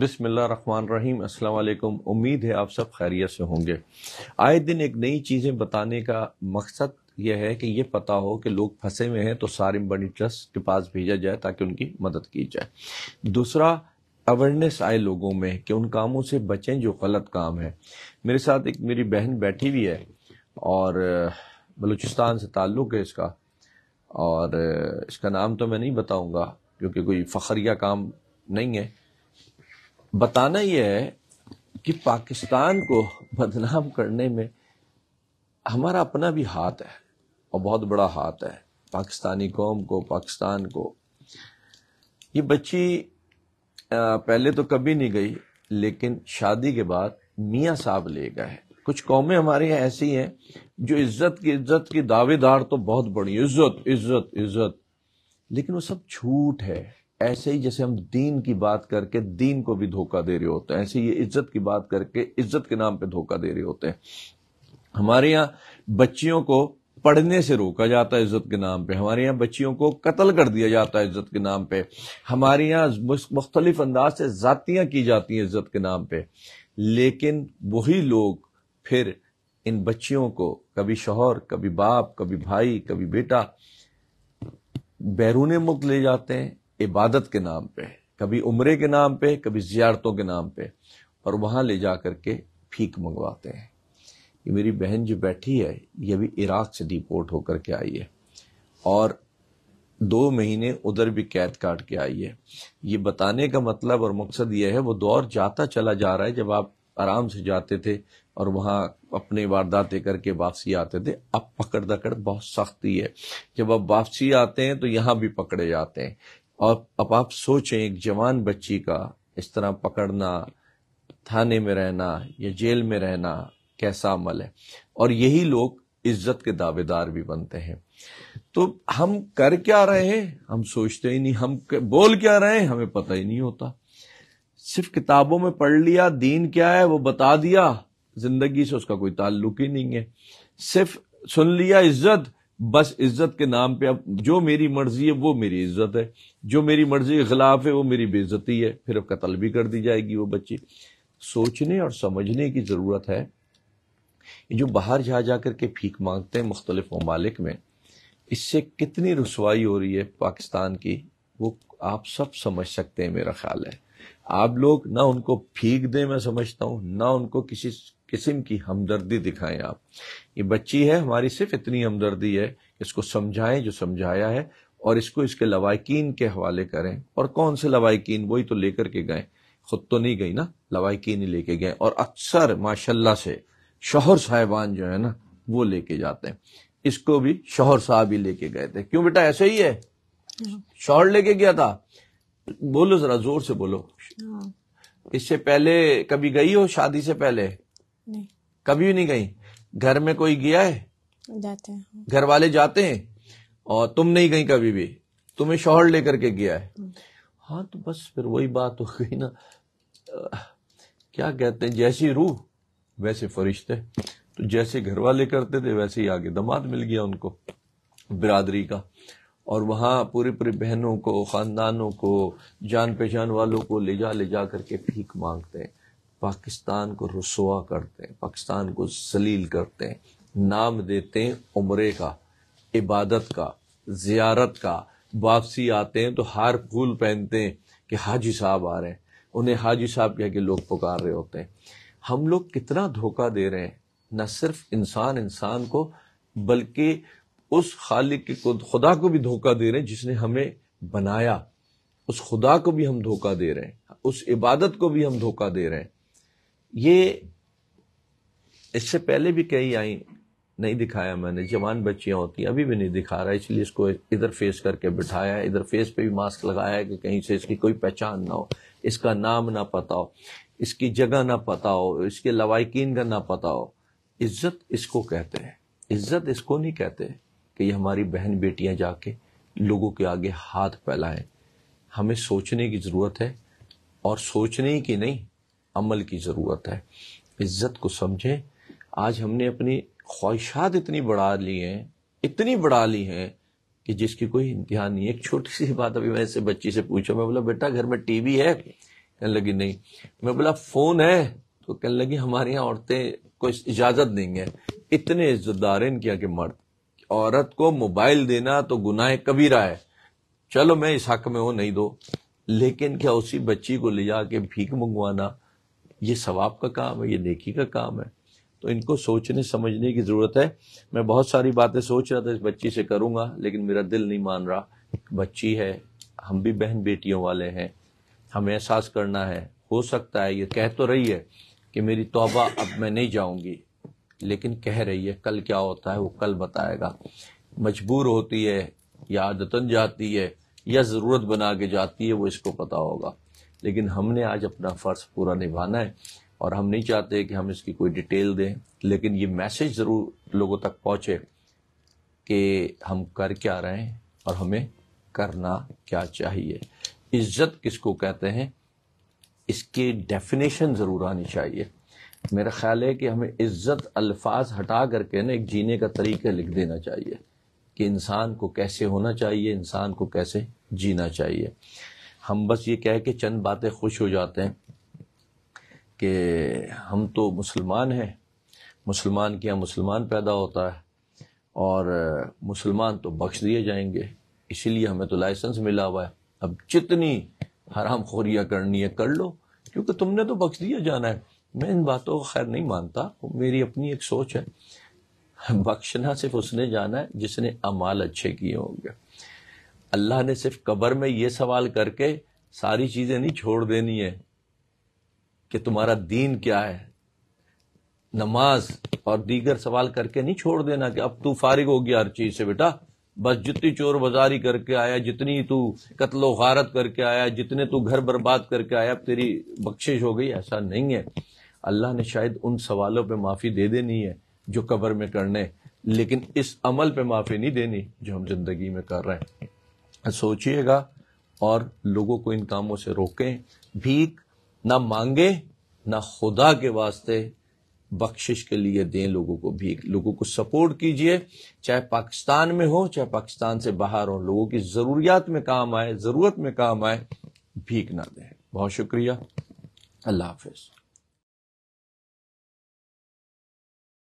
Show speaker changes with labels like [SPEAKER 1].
[SPEAKER 1] बिसमीम अल्लाम उम्मीद है आप सब खैरियत से होंगे आए दिन एक नई चीज़ें बताने का मकसद यह है कि ये पता हो कि लोग फंसे हुए हैं तो सारिम बनी ट्रस्ट के पास भेजा जाए ताकि उनकी मदद की जाए दूसरा अवेयरनेस आए लोगों में कि उन कामों से बचें जो गलत काम है मेरे साथ एक मेरी बहन बैठी हुई है और बलूचिस्तान से ताल्लुक़ है इसका और इसका नाम तो मैं नहीं बताऊँगा क्योंकि कोई फ़खरिया काम नहीं है बताना यह है कि पाकिस्तान को बदनाम करने में हमारा अपना भी हाथ है और बहुत बड़ा हाथ है पाकिस्तानी कौम को पाकिस्तान को ये बच्ची पहले तो कभी नहीं गई लेकिन शादी के बाद मियाँ साहब ले गए कुछ कौमें हमारे यहाँ ऐसी हैं जो इज्जत की इज्जत की दावेदार तो बहुत बड़ी इज्जत इज्जत इज्जत लेकिन वो सब झूठ है ऐसे ही जैसे हम दीन की बात करके दीन को भी धोखा दे रहे होते हैं ऐसे ये इज्जत की बात करके इज्जत के नाम पे धोखा दे रहे होते हैं हमारे यहाँ बच्चियों को पढ़ने से रोका जाता है इज्जत के नाम पे हमारे यहाँ बच्चियों को कत्ल कर दिया जाता है इज्जत के नाम पे हमारे यहाँ मुख्तलिफ अंदाज से जातियां की जाती हैं इज्जत के नाम पे लेकिन वही लोग फिर इन बच्चियों को कभी शोहर कभी बाप कभी भाई कभी बेटा बैरून मुल्क ले जाते हैं इबादत के नाम पे कभी उम्रे के नाम पे कभी जियारतों के नाम पे और वहां ले जा करके फीक मंगवाते हैं ये मेरी बहन जो बैठी है ये भी इराक से डिपोर्ट होकर के आई है और दो महीने उधर भी कैद काट के आई है ये बताने का मतलब और मकसद ये है वो दौर जाता चला जा रहा है जब आप आराम से जाते थे और वहां अपने वारदातें करके वापसी आते थे अब पकड़ दकड़ बहुत सख्ती है जब आप वापसी आते हैं तो यहाँ भी पकड़े जाते हैं और अब आप सोचें एक जवान बच्ची का इस तरह पकड़ना थाने में रहना या जेल में रहना कैसा अमल है और यही लोग इज्जत के दावेदार भी बनते हैं तो हम कर क्या रहे हैं हम सोचते ही नहीं हम बोल क्या रहे हैं हमें पता ही नहीं होता सिर्फ किताबों में पढ़ लिया दीन क्या है वो बता दिया जिंदगी से उसका कोई ताल्लुक ही नहीं है सिर्फ सुन लिया इज्जत बस इज्जत के नाम पे अब जो मेरी मर्जी है वो मेरी इज्जत है जो मेरी मर्जी के खिलाफ है वो मेरी बेइज्जती है फिर अब कतल भी कर दी जाएगी वो बच्ची सोचने और समझने की ज़रूरत है जो बाहर जा जा करके के फीक मांगते हैं मुख्तलिफ ममालिक में इससे कितनी रसवाई हो रही है पाकिस्तान की वो आप सब समझ सकते हैं मेरा ख्याल है आप लोग ना उनको फीक दें मैं समझता हूँ ना उनको किसी किस्म की हमदर्दी दिखाएं आप ये बच्ची है हमारी सिर्फ इतनी हमदर्दी है इसको समझाएं जो समझाया है और इसको इसके लवाकिन के हवाले करें और कौन से लवाकिन वही तो लेकर के गए खुद तो नहीं गई ना लवाकिन ही लेके गए और अक्सर माशाला से शोहर साहेबान जो है ना वो लेके जाते हैं इसको भी शोहर साहब ही लेके गए थे क्यों बेटा ऐसे ही है शोहर लेके गया था बोलो जरा जोर से बोलो हाँ। इससे पहले कभी गई हो शादी से पहले नहीं कभी भी नहीं गई घर में कोई गया है जाते हैं घर वाले जाते हैं और तुम नहीं गई कभी भी तुम्हें शोहर लेकर के गया है हम्म। हाँ तो बस फिर वही बात हो गई ना आ, क्या कहते हैं जैसी रूह वैसे फरिश्ते तो जैसे घर वाले करते थे वैसे ही आगे दमाद मिल गया उनको बिरादरी का और वहां पूरी पूरी बहनों को ख़ानदानों को जान पहचान वालों को ले जा ले जा करके भीख मांगते हैं पाकिस्तान को रसुआ करते हैं पाकिस्तान को जलील करते हैं नाम देते हैं उम्रे का इबादत का जियारत का वापसी आते हैं तो हार फूल पहनते हैं कि हाजी साहब आ रहे हैं उन्हें हाजी साहब कह के लोग पुकार रहे होते हैं हम लोग कितना धोखा दे रहे हैं न सिर्फ इंसान इंसान को बल्कि उस खालिक के खुदा को भी धोखा दे रहे हैं जिसने हमें बनाया उस खुदा को भी हम धोखा दे रहे हैं उस इबादत को भी हम धोखा दे रहे हैं ये इससे पहले भी कई आई नहीं दिखाया मैंने जवान बच्चियां होती अभी भी नहीं दिखा रहा इसलिए इसको इधर फेस करके बिठाया है इधर फेस पे भी मास्क लगाया है कि कहीं से इसकी कोई पहचान ना हो इसका नाम ना पता हो इसकी जगह ना पता हो इसके लवाकिन का ना पता हो इज्जत इसको कहते हैं इज्जत इसको नहीं कहते कि ये हमारी बहन बेटियां जाके लोगों के आगे हाथ फैलाएं हमें सोचने की ज़रूरत है और सोचने ही की नहीं अमल की ज़रूरत है इज्जत को समझें आज हमने अपनी ख्वाहिशात इतनी बढ़ा ली हैं इतनी बढ़ा ली हैं कि जिसकी कोई इंतहा नहीं है एक छोटी सी बात अभी मैं बच्ची से पूछा मैं बोला बेटा घर में टीवी है कहने लगी नहीं मैं बोला फोन है तो कहने लगी हमारे यहाँ औरतें कोई इजाजत नहीं है इतने इज्जतदार हैं क्या कि मर्द औरत को मोबाइल देना तो गुनाह कबीरा है चलो मैं इस हक में हूं नहीं दो लेकिन क्या उसी बच्ची को ले जाके भीख मंगवाना ये सवाब का काम है ये नेकी का काम है तो इनको सोचने समझने की ज़रूरत है मैं बहुत सारी बातें सोच रहा था इस बच्ची से करूंगा लेकिन मेरा दिल नहीं मान रहा बच्ची है हम भी बहन बेटियों वाले हैं हमें एहसास करना है हो सकता है ये कह तो रही है कि मेरी तोबा अब मैं नहीं जाऊंगी लेकिन कह रही है कल क्या होता है वो कल बताएगा मजबूर होती है या आदतन जाती है या ज़रूरत बना के जाती है वो इसको पता होगा लेकिन हमने आज अपना फ़र्ज़ पूरा निभाना है और हम नहीं चाहते कि हम इसकी कोई डिटेल दें लेकिन ये मैसेज ज़रूर लोगों तक पहुँचे कि हम कर क्या रहे हैं और हमें करना क्या चाहिए इज्जत किसको कहते हैं इसकी डेफिनेशन ज़रूर आनी चाहिए मेरा ख्याल है कि हमें इज्जत अल्फाज हटा करके ना एक जीने का तरीका लिख देना चाहिए कि इंसान को कैसे होना चाहिए इंसान को कैसे जीना चाहिए हम बस ये कह के चंद बातें खुश हो जाते हैं कि हम तो मुसलमान हैं मुसलमान के यहाँ मुसलमान पैदा होता है और मुसलमान तो बख्श दिए जाएंगे इसीलिए हमें तो लाइसेंस मिला हुआ है अब जितनी हराम खोरियाँ करनी है कर लो क्योंकि तुमने तो बख्श दिया जाना है मैं इन बातों को खैर नहीं मानता मेरी अपनी एक सोच है बख्शना सिर्फ उसने जाना है जिसने अमाल अच्छे किए होंगे अल्लाह ने सिर्फ कबर में ये सवाल करके सारी चीजें नहीं छोड़ देनी है कि तुम्हारा दीन क्या है नमाज और दीगर सवाल करके नहीं छोड़ देना कि अब तू फारिग हो गया हर चीज से बेटा बस जितनी चोर बाजारी करके आया जितनी तू कत्लो गारत करके आया जितने तू घर बर्बाद करके आया अब तेरी बख्शिश हो गई ऐसा नहीं है अल्लाह ने शायद उन सवालों पे माफ़ी दे देनी है जो कबर में करने लेकिन इस अमल पे माफ़ी नहीं देनी जो हम जिंदगी में कर रहे हैं सोचिएगा और लोगों को इन कामों से रोकें भीख ना मांगे ना खुदा के वास्ते बख्शिश के लिए दें लोगों को भीख लोगों को सपोर्ट कीजिए चाहे पाकिस्तान में हो चाहे पाकिस्तान से बाहर हो लोगों की ज़रूरियात में काम आए ज़रूरत में काम आए भीख ना दें बहुत शुक्रिया अल्लाह हाफिज़